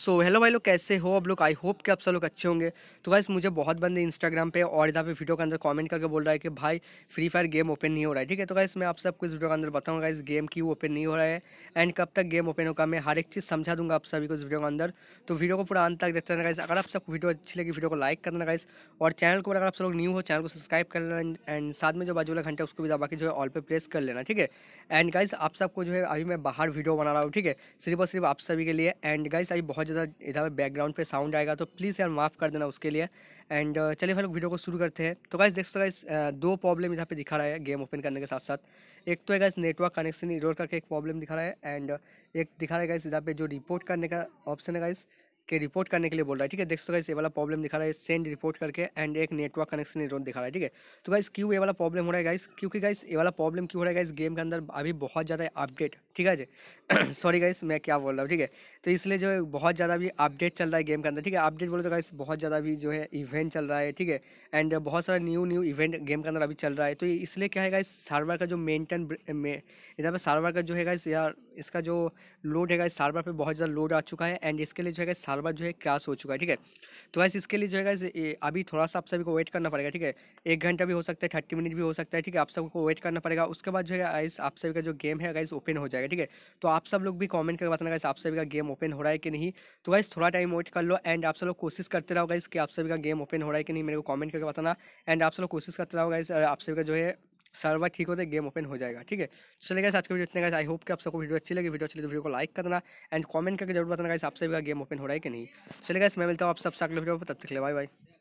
so hello भाई लोग कैसे हो आप लोग आई होप कि आप सब लोग अच्छे होंगे तो गाइस मुझे बहुत बंदे इंस्टाग्राम पे और इधर पे वीडियो के अंदर कमेंट करके बोल रहा है कि भाई फ्री फायर गेम ओपन नहीं हो रहा है ठीक है तो गाइस मैं आप सबको इस वीडियो के अंदर बताऊँगा इस गेम की ओपन नहीं हो रहा है एंड कब तक गेम ओपन होगा मैं हर एक चीज़ समझा दूंगा आप सभी को इस वीडियो के अंदर तो वीडियो को पूरा अंत तक देखते रहना गाइस अगर आप सबको वीडियो अच्छी लगी वीडियो को लाइक करना गाइस और चैनल को अगर आप सब लोग न्यू हो चैनल को सब्सक्राइब कर लेना एंड साथ में जो बाजू वाला घंटा उसको भी दबा के जो है ऑल पे प्रेस कर लेना ठीक है एंड गाइस आप सबको जो है अभी मैं बाहर वीडियो बना रहा हूँ ठीक है सिर्फ और सिर्फ आप सभी के लिए एंड गाइस अभी बहुत ज़्यादा इधर बैकग्राउंड पे साउंड आएगा तो प्लीज़ यार माफ़ कर देना उसके लिए एंड uh, चलिए फिर वीडियो को शुरू करते हैं तो गाइस देख सकते दो प्रॉब्लम इधर पे दिखा रहा है गेम ओपन करने के साथ साथ एक तो है गाइस नेटवर्क कनेक्शन इरोर करके एक प्रॉब्लम दिखा रहा है एंड uh, एक दिखा रहा है गाइस इधर पे जो रिपोर्ट करने का ऑप्शन है गाइस के रिपोर्ट करने के लिए बोल रहा है ठीक है देख सकते ये वाला प्रॉब्लम दिखा रहा है सेंड रिपोर्ट करके एंड एक नेटवर्क कनेक्शन रोड दिखा रहा है ठीक है तो गाइस क्यों ये वाला प्रॉब्लम हो रहा है गाइस क्योंकि गाइस ये वाला प्रॉब्लम क्यों हो रहा है गाइस गेम के अंदर अभी बहुत ज़्यादा अपडेट ठीक है जी सॉरी गाइस मैं क्या बोल रहा हूँ ठीक है तो इसलिए जो है बहुत ज़्यादा अभी अपडेट चल रहा है गेम के अंदर ठीक है अपडेट बोले तो गाइस बहुत ज़्यादा अभी जो है इवेंट चल रहा है ठीक है एंड बहुत सारा न्यू न्यू इवेंट गेम के अंदर अभी चल रहा है तो इसलिए क्या है गाइस सर्वर का जो मेंटेन इधर पर सर्वर का जो है गाइस यार इसका जो लोड है गाइस सर्वर पर बहुत ज़्यादा लोड आ चुका है एंड इसके लिए जो है सर्वर बार बार जो है क्रॉस हो चुका है ठीक है तो वैसे इसके लिए जो है अभी थोड़ा सा आप सभी को वेट करना पड़ेगा ठीक है एक घंटा भी हो सकता है थर्टी मिनट भी हो सकता है ठीक है आप सबको वेट करना पड़ेगा उसके बाद जो है गाइस आप सभी का जो गेम है गाइस ओपन हो जाएगा ठीक है तो आप सब लोग भी कॉमेंट करके बताना गाइस आप सभी का गेम ओपन हो रहा है कि नहीं तो गाइस थोड़ा टाइम वेट कर लो एंड आप सब लोग कोशिश करते रहो गाइस कि आप सभी का गेम ओपन हो रहा है कि नहीं मेरे को कॉमेंट करके बताना एंड आप सब लोग कोशिश करते रहो गाइस आप सभी का जो है सर्वर ठीक होते गेम ओपन हो जाएगा ठीक है तो चलिए गाइस आज का वीडियो इतने गाइस आई होप कि आप सबको वीडियो अच्छी लगी वीडियो अच्छी लगी तो वीडियो को लाइक करना एंड कमेंट करके जरूर बताना गाइस आपसे भी गेम ओपन हो रहा है कि नहीं चलिए गाइस मैं मिलता हूँ आप सब अगले वीडियो पर तब तक ले बाय बाय